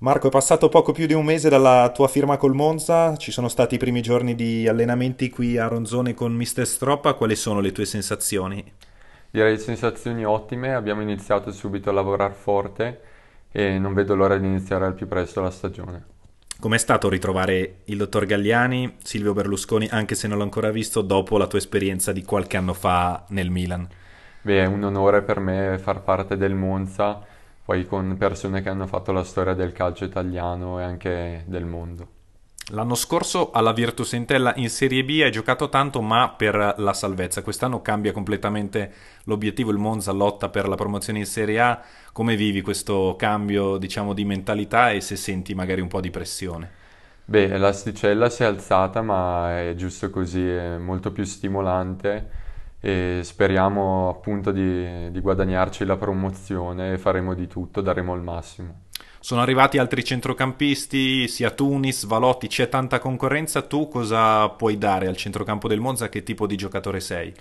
Marco, è passato poco più di un mese dalla tua firma col Monza, ci sono stati i primi giorni di allenamenti qui a Ronzone con Mister Stroppa, quali sono le tue sensazioni? Direi sensazioni ottime, abbiamo iniziato subito a lavorare forte e non vedo l'ora di iniziare al più presto la stagione. Com'è stato ritrovare il dottor Galliani, Silvio Berlusconi, anche se non l'ho ancora visto, dopo la tua esperienza di qualche anno fa nel Milan? Beh, è un onore per me far parte del Monza poi con persone che hanno fatto la storia del calcio italiano e anche del mondo. L'anno scorso alla Virtus Entella in Serie B hai giocato tanto ma per la salvezza, quest'anno cambia completamente l'obiettivo, il Monza lotta per la promozione in Serie A, come vivi questo cambio diciamo, di mentalità e se senti magari un po' di pressione? Beh, l'asticella cioè, si è alzata ma è giusto così, è molto più stimolante e speriamo appunto di, di guadagnarci la promozione e faremo di tutto, daremo il massimo. Sono arrivati altri centrocampisti, sia Tunis, Valotti, c'è tanta concorrenza. Tu cosa puoi dare al centrocampo del Monza? Che tipo di giocatore sei?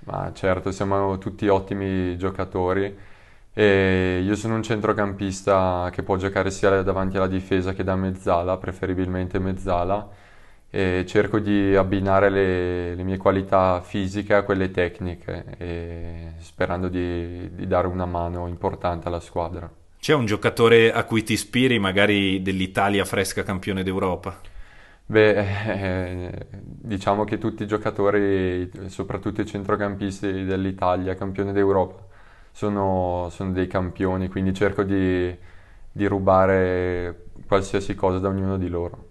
Ma certo, siamo tutti ottimi giocatori. E io sono un centrocampista che può giocare sia davanti alla difesa che da mezzala, preferibilmente mezzala e cerco di abbinare le, le, mie qualità fisiche a quelle tecniche, sperando di, di, dare una mano importante alla squadra. C'è un giocatore a cui ti ispiri, magari dell'Italia fresca campione d'Europa? Beh, eh, diciamo che tutti i giocatori, soprattutto i centrocampisti dell'Italia, campione d'Europa, sono, sono dei campioni, quindi cerco di, di rubare qualsiasi cosa da ognuno di loro.